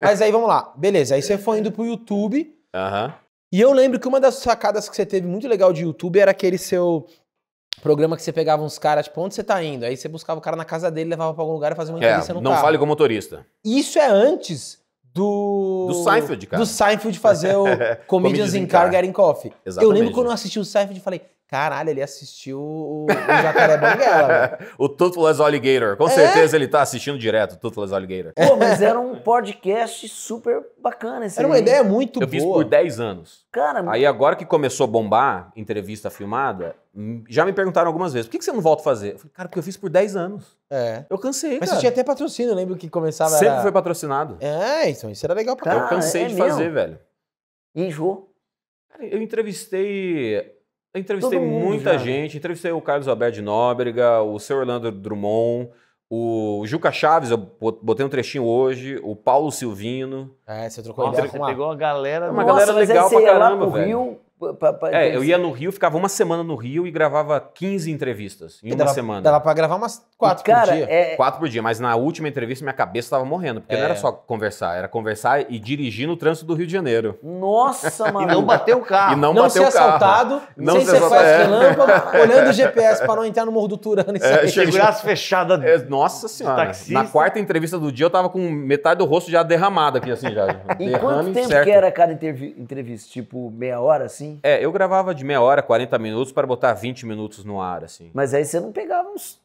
Mas aí vamos lá, beleza. Aí você foi indo pro YouTube. Aham. Uhum. E eu lembro que uma das sacadas que você teve muito legal de YouTube era aquele seu programa que você pegava uns caras, tipo, onde você tá indo? Aí você buscava o cara na casa dele, levava pra algum lugar e fazia uma é, entrevista é, no carro. Não fale com o motorista. Isso é antes do. Do Seinfeld, cara. Do Seinfeld fazer o Comedians in Car Getting Coffee. Exatamente. Eu lembro quando eu assisti o Seinfeld e falei, Caralho, ele assistiu o, o Jacaré Banguela. o Toothless Alligator. Com é? certeza ele tá assistindo direto o Toothless Alligator. Pô, mas era um podcast super bacana esse Era aí. uma ideia muito Eu boa. Eu fiz por 10 anos. Cara, aí agora que começou a bombar entrevista filmada, já me perguntaram algumas vezes, por que, você não volta a fazer? Eu falei, cara, porque eu fiz por 10 anos. É. Eu cansei, Mas cara. você tinha até patrocínio, eu lembro que começava... Sempre era... foi patrocinado. É, então isso era legal pra cara. Eu cansei é de mesmo. fazer, velho. E enjoou. Cara, eu entrevistei eu entrevistei muita já, né? gente, entrevistei o Carlos Alberto de Nóbrega, o seu Orlando Drummond, o Juca Chaves, eu botei um trechinho hoje, o Paulo Silvino. É, você trocou Nossa, ideia com uma... pegou uma galera... Uma galera legal pra caramba, velho. Rio Pra, pra, é, eu ia no Rio, ficava uma semana no Rio e gravava 15 entrevistas em uma semana. Dava pra gravar umas quatro cara, por dia. É, é... Quatro por dia, mas na última entrevista minha cabeça tava morrendo, porque é. não era é. só conversar, era conversar e dirigir no trânsito do Rio de Janeiro. Nossa, mano. e não bater o carro. E não, não ser assaltado, não sem ser assaltado, relâmpago, é. olhando o GPS pra não entrar no Morro do Turano. É, Segurança fechada. É, nossa senhora. Na quarta entrevista do dia eu tava com metade do rosto já derramado aqui, assim, já. e quanto tempo certo. que era cada entrevista? Tipo, meia hora, assim? assim. É, eu gravava de meia hora, 40 minutos, para botar 20 minutos no ar, assim. Mas aí você não pegava uns.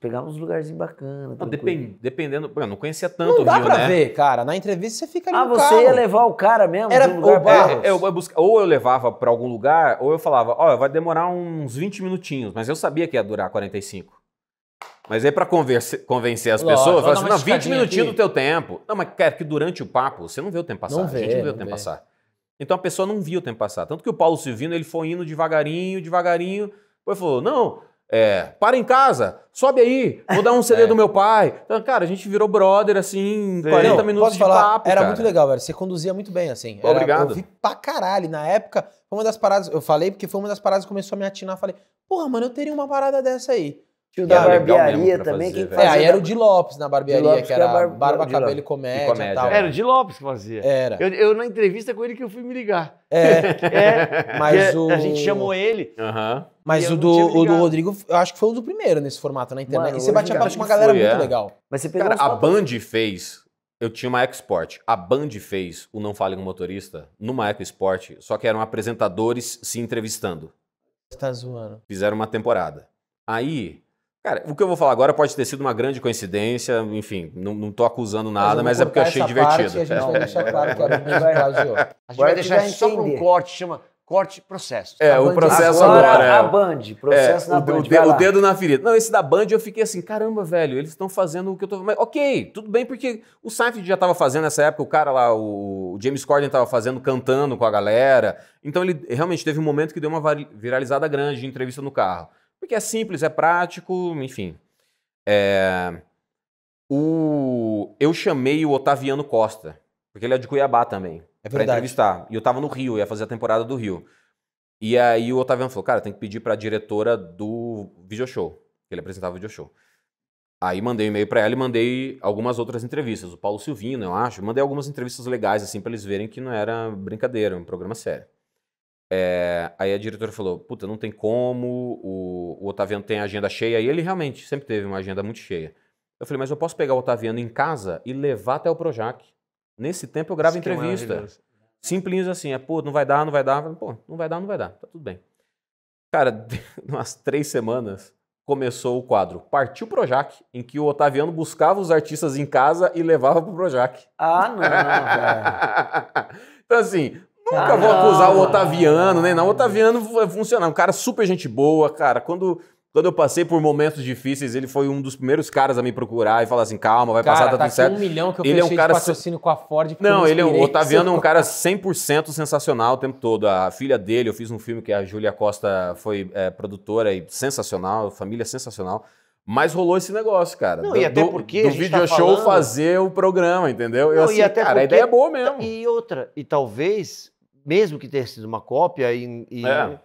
Pegava uns lugarzinhos bacanas. depend, dependendo. Eu não conhecia tanto não dá o Rio, pra né? ver, cara. Na entrevista você fica ali. Ah, você carro. ia levar o cara mesmo? Era um lugar é, eu, eu busca, Ou eu levava para algum lugar, ou eu falava, ó, oh, vai demorar uns 20 minutinhos, mas eu sabia que ia durar 45. Mas aí para convencer as Lógico, pessoas, falava assim, não, 20 minutinhos aqui. do teu tempo. Não, mas cara, que durante o papo, você não vê o tempo passar. Não vê, a gente não vê não o tempo vê. passar. Então a pessoa não viu o tempo passar. Tanto que o Paulo Silvino ele foi indo devagarinho, devagarinho. Depois falou: não, é, para em casa, sobe aí, vou dar um CD é. do meu pai. Então, cara, a gente virou brother, assim, Sim. 40 não, minutos de falar, papo. Era cara. muito legal, velho. Você conduzia muito bem, assim. Era, Obrigado. Eu vi pra caralho. Na época, foi uma das paradas. Eu falei, porque foi uma das paradas que começou a me atinar. Falei, porra, mano, eu teria uma parada dessa aí o da é barbearia também. Fazer, quem é, aí era o de Lopes na barbearia, Lopes, que é era bar... barba, Lopes, cabelo e comédia, comédia, e tal. É. Era o de Lopes que fazia. Era. Eu, eu, na entrevista com ele que eu fui me ligar. É. é. Mas o... A gente chamou ele. Uhum. Mas o do, o do Rodrigo, eu acho que foi o do primeiro nesse formato na internet. Mano, e você batia papo com uma galera muito é. legal. Mas você pegou Cara, a Band fez... Eu tinha uma EcoSport. A Band fez o Não Fale com Motorista numa EcoSport, só que eram apresentadores se entrevistando. Você tá zoando. Fizeram uma temporada. Aí, Cara, o que eu vou falar agora pode ter sido uma grande coincidência, enfim, não, tô acusando nada, mas, mas é porque eu achei divertido. Parte, a gente não. vai deixar claro que a gente vai errar, A gente vai deixar só para um corte, chama corte processo. É, tá o processo agora. agora é. A Band, é, processo é, na o, Band. O, de, o dedo na ferida. Não, esse da Band eu fiquei assim, caramba, velho, eles estão fazendo o que eu tô. Mas, ok, tudo bem, porque o Seinfeld já estava fazendo nessa época, o cara lá, o James Corden estava fazendo, cantando com a galera. Então ele realmente teve um momento que deu uma viralizada grande de entrevista no carro. Porque é simples, é prático, enfim. É... O... Eu chamei o Otaviano Costa, porque ele é de Cuiabá também, é para entrevistar. E eu tava no Rio, ia fazer a temporada do Rio. E aí o Otaviano falou, cara, tem que pedir pra diretora do video show, que ele apresentava o video show. Aí mandei um e-mail para ela e mandei algumas outras entrevistas. O Paulo Silvino, eu acho. Mandei algumas entrevistas legais, assim, para eles verem que não era brincadeira, é um programa sério. É, aí a diretora falou: Puta, não tem como, o, o Otaviano tem agenda cheia. E ele realmente sempre teve uma agenda muito cheia. Eu falei: Mas eu posso pegar o Otaviano em casa e levar até o Projac. Nesse tempo eu gravo Isso é entrevista. É Simples assim: é, Pô, não vai dar, não vai dar. Pô, não vai dar, não vai dar. Tá tudo bem. Cara, umas três semanas começou o quadro Partiu Projac, em que o Otaviano buscava os artistas em casa e levava pro Projac. Ah, não, não velho. Então, assim, Nunca ah, vou acusar não. o Otaviano, né? Não, o Otaviano vai é funcionar, um cara super gente boa, cara. Quando, quando eu passei por momentos difíceis, ele foi um dos primeiros caras a me procurar e falar assim: calma, vai cara, passar, tá, tudo certo. um milhão que eu ele é um cara de patrocínio com a Ford. Não, ele é um, o Otaviano é um cara 100% sensacional o tempo todo. A filha dele, eu fiz um filme que a Júlia Costa foi é, produtora e sensacional, família é sensacional. Mas rolou esse negócio, cara. Não, do, e até porque. Do, do vídeo tá show falando... fazer o programa, entendeu? Não, eu assim, cara, porque... a ideia é boa mesmo. E outra, e talvez mesmo que tenha sido uma cópia e, e é.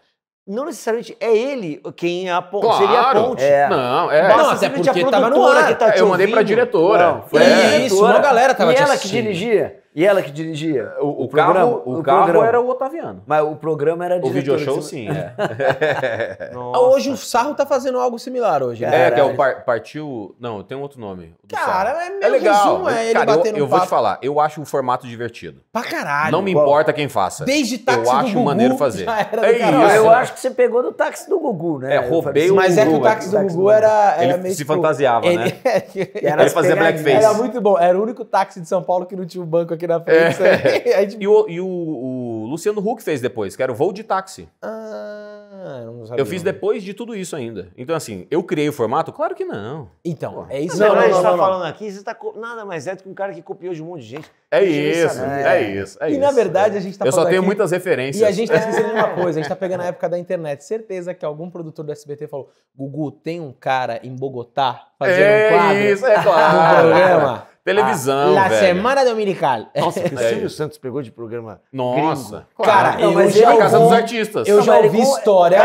não necessariamente é ele quem é a ponte, claro. seria a ponte. É. Não, é. Não, até porque a tava no tá ar. Tá eu mandei ouvindo. pra diretora. Não, foi é. Isso, uma galera tava E ela que dirigia. E ela que dirigia? O, o, o carro, programa, o, o carro programa. era o Otaviano. Mas o programa era diretor. O video show, assim, sim. Né? É. Ah, hoje o Sarro tá fazendo algo similar hoje. Né? É, que é o par, Partiu... Não, tem um outro nome. Cara, é meio é legal. resumo, é ele Cara, batendo eu, eu papo. vou te falar, eu acho o formato divertido. Pra caralho. Não me Bom, importa quem faça. Desde táxi Eu acho Gugu, maneiro fazer. É isso. Eu acho que você pegou do táxi do Gugu, né? É, roubei assim, o Mas Gugu. Mas é que o táxi do Gugu era, era meio... Ele se fantasiava, né? Ele fazia blackface. Era muito bom. Era o único táxi de São Paulo que não tinha um banco aqui aqui na frente. É. Gente... Tipo, e, o, e o, o, Luciano Huck fez depois, que era o voo de táxi. Ah, não sabia. Eu fiz depois de tudo isso ainda. Então, assim, eu criei o formato? Claro que não. Então, é isso. Não, tá não, não, tá falando aqui, você está nada mais é do que um cara que copiou de um monte de gente. É isso, é, isso, é isso. E na verdade é. a gente tá Eu só tenho muitas referências. E a gente tá esquecendo uma coisa, a gente tá pegando a época da internet. Certeza que algum produtor do SBT falou: Gugu, tem um cara em Bogotá fazendo é um quadro isso, é claro. programa. Televisão, a, La velho. Semana Dominical. Nossa, é. que o é Silvio Santos pegou de programa Nossa. Cara, é eu Não, já, a Casa dos Artistas. Né? Eu já ouvi história...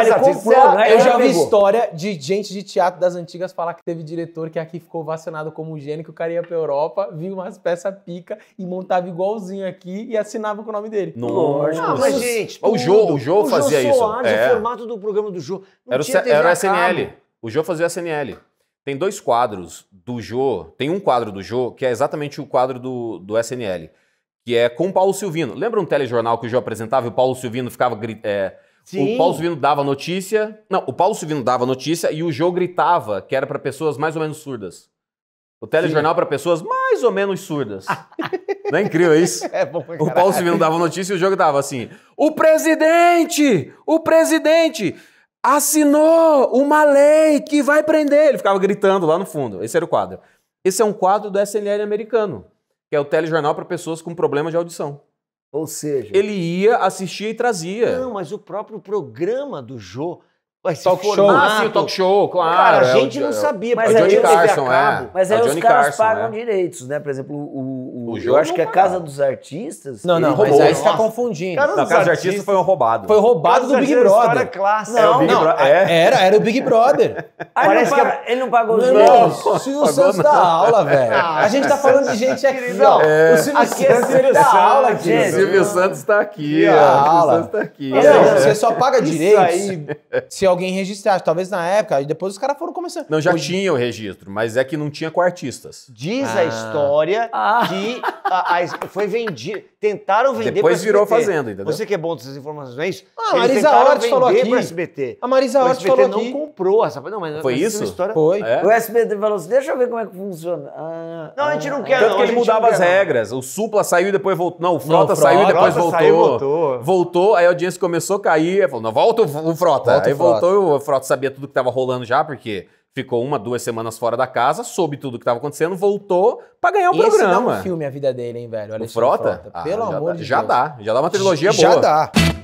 Eu já ouvi história de gente de teatro das antigas falar que teve diretor que aqui ficou vacinado como gênio, que o cara ia pra Europa, viu umas peças pica e montava igualzinho aqui e assinava com o nome dele. Nossa. mas gente... O Jô, o Jô fazia isso. O Jô o formato do programa do Jô. Era o SNL. O Jô fazia o SNL. Tem dois quadros do Jô, tem um quadro do Jô que é exatamente o quadro do, do SNL, que é com o Paulo Silvino. Lembra um telejornal que o Jô apresentava e o Paulo Silvino ficava é, Sim. O Paulo Silvino dava notícia. Não, o Paulo Silvino dava notícia e o Jô gritava que era para pessoas mais ou menos surdas. O telejornal para pessoas mais ou menos surdas. Não é incrível isso? É bom o Paulo Silvino dava notícia e o Jô gritava assim: O presidente! O presidente! assinou uma lei que vai prender. Ele ficava gritando lá no fundo. Esse era o quadro. Esse é um quadro do SNL americano, que é o telejornal para pessoas com problemas de audição. Ou seja, ele ia, assistia e trazia. Não, mas o próprio programa do Jô talk show. Ah, sim, talk show, claro. Cara, a gente é o, não sabia, é é. mas é o Johnny aí, Carson, É. Mas aí é os caras Carson, pagam é. direitos, né? Por exemplo, o o jogo eu acho que é Casa dos Artistas. Não, não, mas aí você tá confundindo. Casa, dos, Artistas foi um roubado. Foi roubado do Big Brother. Era clássica. É não, não, é, é. era, era o Big Brother. Parece que ele não pagou os não, Silvio Santos da aula, velho. Ah, a gente tá falando de gente aqui, É. O Silvio Santos da aula, O Silvio Santos tá aqui. O Silvio Santos tá aqui. Você só paga direito se alguém registrar. Talvez na época, depois os caras foram começando. Não, já tinha o registro, mas é que não tinha com artistas. Diz a ah. história ah. que a, a, foi vendido. Tentaram vender Depois virou SBT. fazenda, entendeu? Você que é bom dessas informações, Ah, a Marisa Hort falou aqui. Pro SBT. A Marisa Hort falou aqui. O SBT não comprou essa. Não, mas foi isso? História... Foi. É. O SBT falou assim: deixa eu ver como é que funciona. Ah, não, a gente não ah. quer. Tanto não, que ele mudava as regras. O Supla saiu e depois voltou. Não, o Frota, não, saiu e depois voltou. Saiu, voltou. Voltou, aí a audiência começou a cair. Falou: não, volta o Frota. Volta aí o Frota. voltou, o Frota sabia tudo que estava rolando já, porque ficou uma, duas semanas fora da casa, soube tudo o que estava acontecendo, voltou para ganhar o Esse programa. Esse é um filme a vida dele, hein, velho? O Frota? Frota. Ah, Pelo amor dá, de já Deus. Já dá, já dá uma trilogia já boa. Já dá.